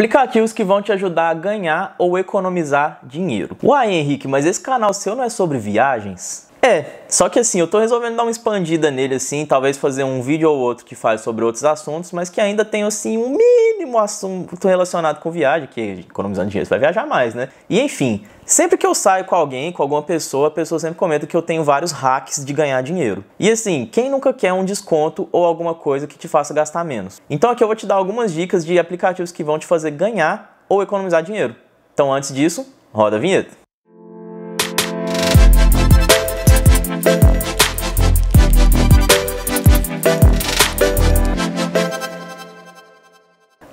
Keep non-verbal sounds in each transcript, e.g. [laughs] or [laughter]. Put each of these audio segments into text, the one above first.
Aplicativos que vão te ajudar a ganhar ou economizar dinheiro. Uai, Henrique, mas esse canal seu não é sobre viagens? É, só que assim, eu tô resolvendo dar uma expandida nele assim, talvez fazer um vídeo ou outro que fale sobre outros assuntos, mas que ainda tenha assim um mínimo assunto relacionado com viagem, que economizando dinheiro você vai viajar mais, né? E enfim, sempre que eu saio com alguém, com alguma pessoa, a pessoa sempre comenta que eu tenho vários hacks de ganhar dinheiro. E assim, quem nunca quer um desconto ou alguma coisa que te faça gastar menos? Então aqui eu vou te dar algumas dicas de aplicativos que vão te fazer ganhar ou economizar dinheiro. Então antes disso, roda a vinheta.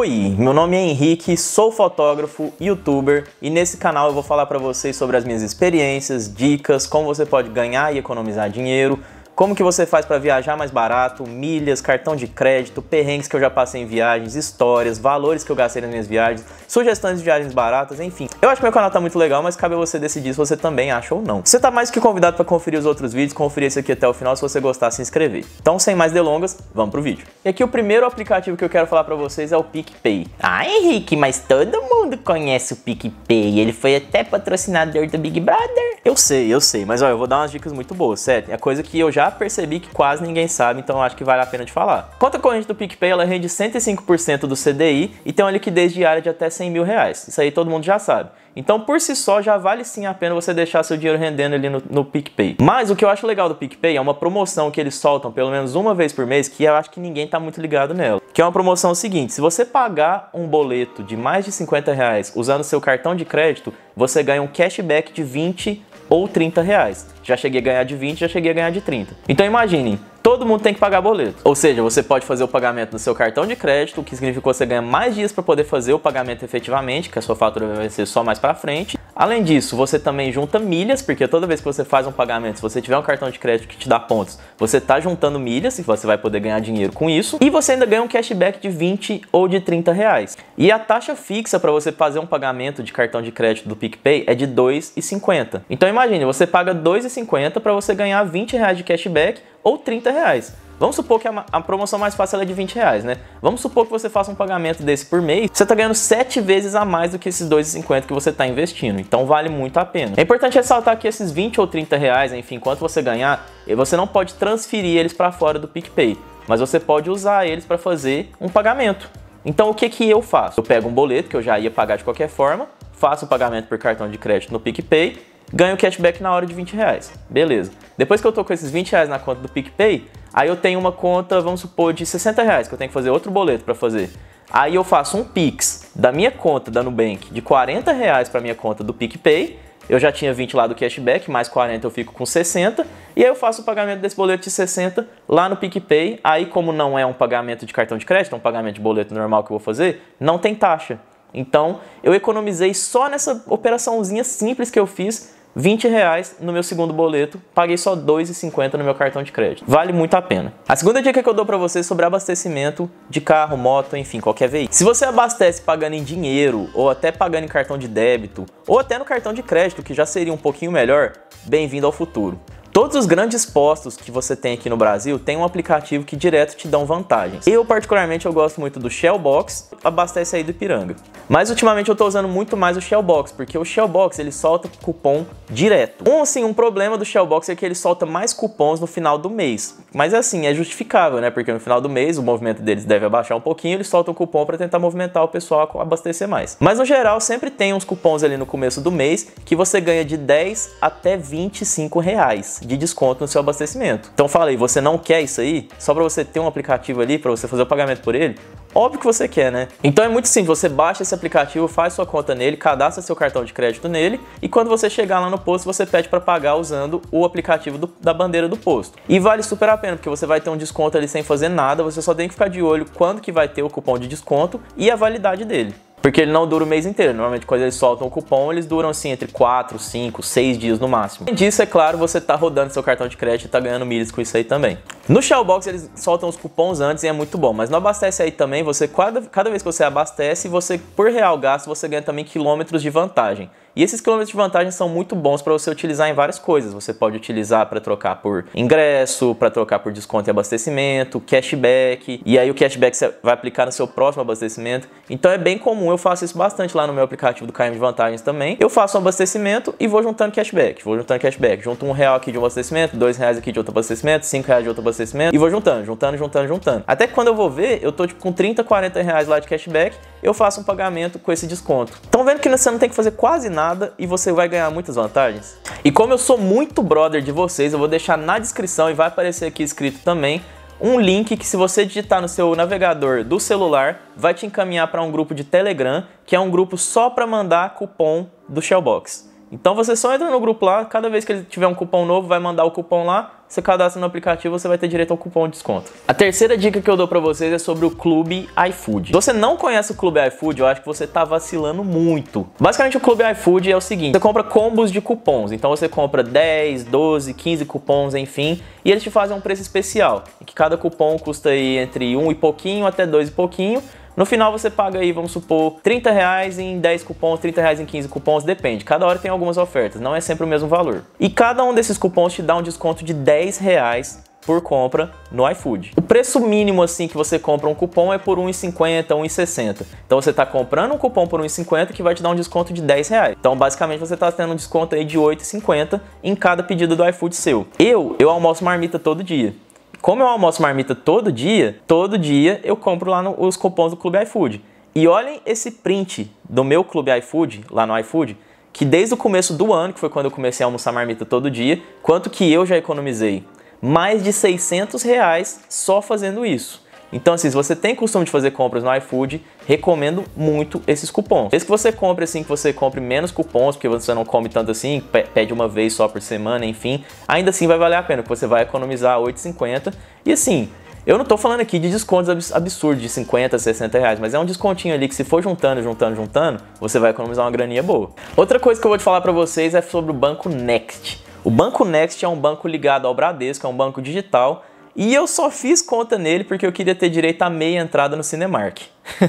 Oi, meu nome é Henrique, sou fotógrafo, youtuber e nesse canal eu vou falar para vocês sobre as minhas experiências, dicas, como você pode ganhar e economizar dinheiro, como que você faz para viajar mais barato, milhas, cartão de crédito, perrengues que eu já passei em viagens, histórias, valores que eu gastei nas minhas viagens, sugestões de viagens baratas, enfim. Eu acho que meu canal tá muito legal, mas cabe a você decidir se você também acha ou não. Você tá mais que convidado para conferir os outros vídeos, conferir esse aqui até o final se você gostar, se inscrever. Então, sem mais delongas, vamos pro vídeo. E aqui o primeiro aplicativo que eu quero falar para vocês é o PicPay. Ah, Henrique, mas todo mundo conhece o PicPay, ele foi até patrocinador do Big Brother. Eu sei, eu sei, mas olha, eu vou dar umas dicas muito boas, certo? É coisa que eu já percebi que quase ninguém sabe, então acho que vale a pena de falar. Conta corrente do PicPay, ela rende 105% do CDI e tem uma liquidez diária de até 100 mil reais. Isso aí todo mundo já sabe. Então, por si só, já vale sim a pena você deixar seu dinheiro rendendo ali no, no PicPay. Mas o que eu acho legal do PicPay é uma promoção que eles soltam pelo menos uma vez por mês, que eu acho que ninguém tá muito ligado nela. Que é uma promoção seguinte: se você pagar um boleto de mais de 50 reais usando seu cartão de crédito, você ganha um cashback de 20 ou 30 reais. Já cheguei a ganhar de 20, já cheguei a ganhar de 30. Então imaginem, todo mundo tem que pagar boleto. Ou seja, você pode fazer o pagamento no seu cartão de crédito, o que significa que você ganha mais dias para poder fazer o pagamento efetivamente, que a sua fatura vai ser só mais para frente. Além disso, você também junta milhas, porque toda vez que você faz um pagamento, se você tiver um cartão de crédito que te dá pontos, você está juntando milhas e você vai poder ganhar dinheiro com isso. E você ainda ganha um cashback de 20 ou de 30 reais. E a taxa fixa para você fazer um pagamento de cartão de crédito do PicPay é de 2,50. Então imagine, você paga 2,50 para você ganhar 20 reais de cashback ou 30 reais. Vamos supor que a, a promoção mais fácil é de 20 reais, né? Vamos supor que você faça um pagamento desse por mês, você está ganhando 7 vezes a mais do que esses 2,50 que você está investindo. Então vale muito a pena. É importante ressaltar que esses 20 ou 30 reais, enfim, quanto você ganhar, eh, você não pode transferir eles para fora do PicPay, mas você pode usar eles para fazer um pagamento. Então o que, que eu faço? Eu pego um boleto que eu já ia pagar de qualquer forma, faço o pagamento por cartão de crédito no PicPay ganho cashback na hora de 20 reais. Beleza. Depois que eu tô com esses 20 reais na conta do PicPay, aí eu tenho uma conta, vamos supor, de 60 reais, que eu tenho que fazer outro boleto para fazer. Aí eu faço um Pix da minha conta da Nubank de 40 reais para minha conta do PicPay. Eu já tinha 20 lá do cashback, mais 40 eu fico com 60. E aí eu faço o pagamento desse boleto de 60 lá no PicPay. Aí, como não é um pagamento de cartão de crédito, é um pagamento de boleto normal que eu vou fazer, não tem taxa. Então, eu economizei só nessa operaçãozinha simples que eu fiz 20 reais no meu segundo boleto, paguei só 2,50 no meu cartão de crédito. Vale muito a pena. A segunda dica que eu dou para você é sobre abastecimento de carro, moto, enfim, qualquer veículo. Se você abastece pagando em dinheiro, ou até pagando em cartão de débito, ou até no cartão de crédito, que já seria um pouquinho melhor, bem-vindo ao futuro. Todos os grandes postos que você tem aqui no Brasil tem um aplicativo que direto te dão vantagens. Eu, particularmente, eu gosto muito do Shellbox, abastece aí do Ipiranga. Mas ultimamente eu tô usando muito mais o Shellbox, porque o Shellbox ele solta cupom direto. Um, assim, um problema do Shellbox é que ele solta mais cupons no final do mês. Mas assim, é justificável, né? Porque no final do mês o movimento deles deve abaixar um pouquinho, eles soltam o cupom para tentar movimentar o pessoal a abastecer mais. Mas no geral, sempre tem uns cupons ali no começo do mês que você ganha de 10 até 25 reais de desconto no seu abastecimento. Então falei, você não quer isso aí? Só para você ter um aplicativo ali para você fazer o pagamento por ele? Óbvio que você quer, né? Então é muito simples, você baixa esse aplicativo, faz sua conta nele, cadastra seu cartão de crédito nele e quando você chegar lá no posto, você pede para pagar usando o aplicativo do, da bandeira do posto. E vale super a pena, porque você vai ter um desconto ali sem fazer nada, você só tem que ficar de olho quando que vai ter o cupom de desconto e a validade dele. Porque ele não dura o mês inteiro. Normalmente, quando eles soltam o cupom, eles duram assim entre 4, 5, 6 dias no máximo. Além disso, é claro, você tá rodando seu cartão de crédito e tá ganhando milhas com isso aí também. No Shellbox, eles soltam os cupons antes e é muito bom. Mas no Abastece aí também, você cada, cada vez que você abastece, você por real gasto, você ganha também quilômetros de vantagem. E esses quilômetros de vantagem são muito bons para você utilizar em várias coisas. Você pode utilizar para trocar por ingresso, para trocar por desconto e abastecimento, cashback, e aí o cashback você vai aplicar no seu próximo abastecimento. Então é bem comum, eu faço isso bastante lá no meu aplicativo do KM de Vantagens também. Eu faço um abastecimento e vou juntando cashback, vou juntando cashback, junto um real aqui de um abastecimento, dois reais aqui de outro abastecimento, cinco reais de outro abastecimento, e vou juntando, juntando, juntando, juntando. Até que quando eu vou ver, eu tô tipo com 30, 40 reais lá de cashback eu faço um pagamento com esse desconto. Estão vendo que você não tem que fazer quase nada e você vai ganhar muitas vantagens? E como eu sou muito brother de vocês, eu vou deixar na descrição e vai aparecer aqui escrito também um link que se você digitar no seu navegador do celular, vai te encaminhar para um grupo de Telegram, que é um grupo só para mandar cupom do Shellbox. Então você só entra no grupo lá, cada vez que ele tiver um cupom novo, vai mandar o cupom lá, você cadastra no aplicativo, você vai ter direito ao cupom de desconto. A terceira dica que eu dou para vocês é sobre o Clube iFood. Se você não conhece o Clube iFood, eu acho que você tá vacilando muito. Basicamente o Clube iFood é o seguinte, você compra combos de cupons, então você compra 10, 12, 15 cupons, enfim, e eles te fazem um preço especial, que cada cupom custa aí entre 1 e pouquinho até 2 e pouquinho, no final você paga aí, vamos supor, 30 reais em 10 cupons, 30 reais em 15 cupons, depende. Cada hora tem algumas ofertas, não é sempre o mesmo valor. E cada um desses cupons te dá um desconto de 10 reais por compra no iFood. O preço mínimo assim que você compra um cupom é por 1,50, 1,60. Então você está comprando um cupom por 1,50 que vai te dar um desconto de 10 reais. Então basicamente você está tendo um desconto aí de 8,50 em cada pedido do iFood seu. Eu, eu almoço marmita todo dia como eu almoço marmita todo dia, todo dia eu compro lá no, os cupons do Clube iFood. E olhem esse print do meu Clube iFood, lá no iFood, que desde o começo do ano, que foi quando eu comecei a almoçar marmita todo dia, quanto que eu já economizei? Mais de 600 reais só fazendo isso. Então, assim, se você tem costume de fazer compras no iFood, recomendo muito esses cupons. Desde que você compre, assim, que você compre menos cupons, porque você não come tanto assim, pede uma vez só por semana, enfim, ainda assim vai valer a pena, porque você vai economizar R$8,50. E assim, eu não tô falando aqui de descontos absurdos, de 50, 60 reais, mas é um descontinho ali que se for juntando, juntando, juntando, você vai economizar uma graninha boa. Outra coisa que eu vou te falar para vocês é sobre o banco Next. O banco Next é um banco ligado ao Bradesco, é um banco digital e eu só fiz conta nele porque eu queria ter direito a meia entrada no Cinemark. [laughs]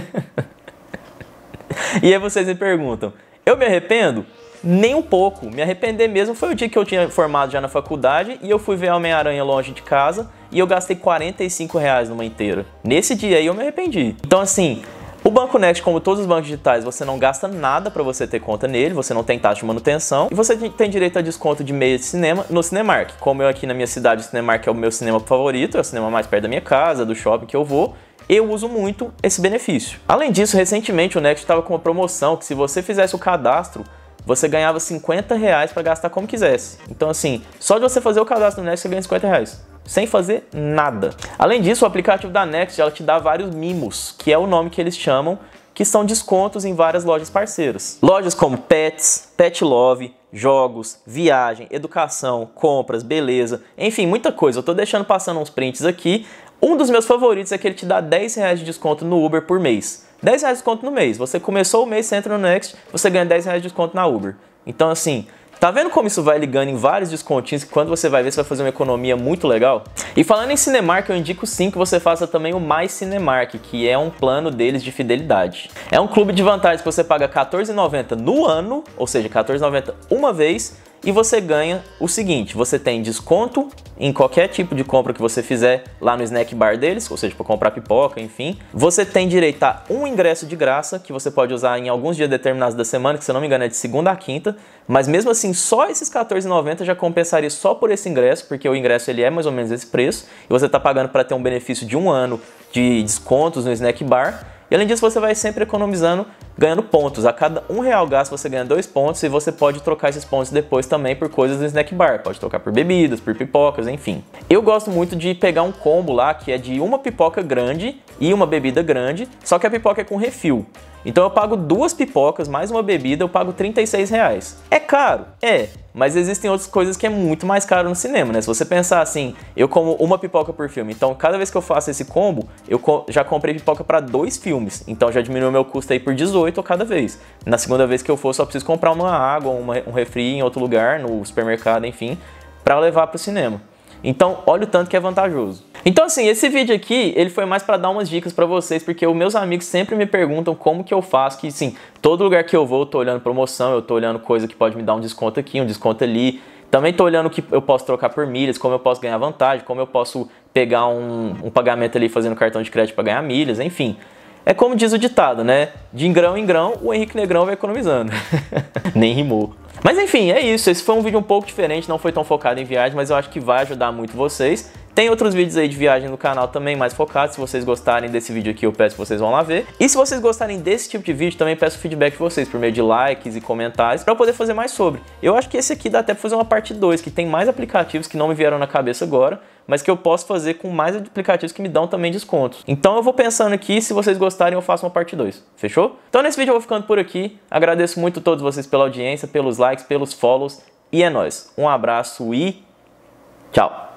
e aí vocês me perguntam, eu me arrependo? Nem um pouco. Me arrepender mesmo foi o dia que eu tinha formado já na faculdade e eu fui ver Homem-Aranha longe de casa e eu gastei 45 reais numa inteira. Nesse dia aí eu me arrependi. Então assim, o Banco Next, como todos os bancos digitais, você não gasta nada para você ter conta nele, você não tem taxa de manutenção e você tem direito a desconto de meia de cinema no Cinemark. Como eu aqui na minha cidade, o Cinemark é o meu cinema favorito, é o cinema mais perto da minha casa, do shopping que eu vou, eu uso muito esse benefício. Além disso, recentemente o Next estava com uma promoção que se você fizesse o cadastro você ganhava 50 reais para gastar como quisesse. Então, assim, só de você fazer o cadastro no Next, você ganha 50 reais sem fazer nada. Além disso, o aplicativo da Next ela te dá vários mimos, que é o nome que eles chamam, que são descontos em várias lojas parceiras. Lojas como Pets, Pet Love, jogos, viagem, educação, compras, beleza, enfim, muita coisa. Eu tô deixando passando uns prints aqui. Um dos meus favoritos é que ele te dá 10 reais de desconto no Uber por mês. 10 reais de desconto no mês. Você começou o mês, você entra no Next, você ganha 10 reais de desconto na Uber. Então, assim, Tá vendo como isso vai ligando em vários descontinhos que quando você vai ver você vai fazer uma economia muito legal? E falando em Cinemark, eu indico sim que você faça também o Mais Cinemark, que é um plano deles de fidelidade. É um clube de vantagens que você paga R$14,90 no ano, ou seja, R$14,90 uma vez, e você ganha o seguinte: você tem desconto em qualquer tipo de compra que você fizer lá no snack bar deles, ou seja, para comprar pipoca, enfim. Você tem direito a um ingresso de graça que você pode usar em alguns dias determinados da semana, que se não me engano é de segunda a quinta, mas mesmo assim, só esses R$14,90 já compensaria só por esse ingresso, porque o ingresso ele é mais ou menos esse preço, e você está pagando para ter um benefício de um ano de descontos no snack bar. E além disso, você vai sempre economizando ganhando pontos. A cada um real gasto você ganha dois pontos e você pode trocar esses pontos depois também por coisas do snack bar. Pode trocar por bebidas, por pipocas, enfim. Eu gosto muito de pegar um combo lá que é de uma pipoca grande e uma bebida grande, só que a pipoca é com refil. Então eu pago duas pipocas mais uma bebida, eu pago 36 reais. É caro? É, mas existem outras coisas que é muito mais caro no cinema, né? Se você pensar assim, eu como uma pipoca por filme, então cada vez que eu faço esse combo, eu já comprei pipoca para dois filmes, então já diminuiu meu custo aí por 18 8 cada vez. Na segunda vez que eu for, só preciso comprar uma água, uma, um refri em outro lugar, no supermercado, enfim, para levar para o cinema. Então, olha o tanto que é vantajoso. Então, assim, esse vídeo aqui, ele foi mais para dar umas dicas para vocês, porque os meus amigos sempre me perguntam como que eu faço, que, sim, todo lugar que eu vou, eu tô olhando promoção, eu tô olhando coisa que pode me dar um desconto aqui, um desconto ali. Também tô olhando o que eu posso trocar por milhas, como eu posso ganhar vantagem, como eu posso pegar um, um pagamento ali fazendo cartão de crédito para ganhar milhas, enfim. É como diz o ditado, né? De grão em grão, o Henrique Negrão vai economizando. [laughs] Nem rimou. Mas enfim, é isso. Esse foi um vídeo um pouco diferente, não foi tão focado em viagem, mas eu acho que vai ajudar muito vocês. Tem outros vídeos aí de viagem no canal também mais focados. Se vocês gostarem desse vídeo aqui, eu peço que vocês vão lá ver. E se vocês gostarem desse tipo de vídeo, também peço feedback de vocês por meio de likes e comentários para eu poder fazer mais sobre. Eu acho que esse aqui dá até pra fazer uma parte 2, que tem mais aplicativos que não me vieram na cabeça agora, mas que eu posso fazer com mais aplicativos que me dão também descontos. Então eu vou pensando aqui, se vocês gostarem eu faço uma parte 2, fechou? Então nesse vídeo eu vou ficando por aqui, agradeço muito a todos vocês pela audiência, pelos likes, pelos follows, e é nóis. Um abraço e tchau!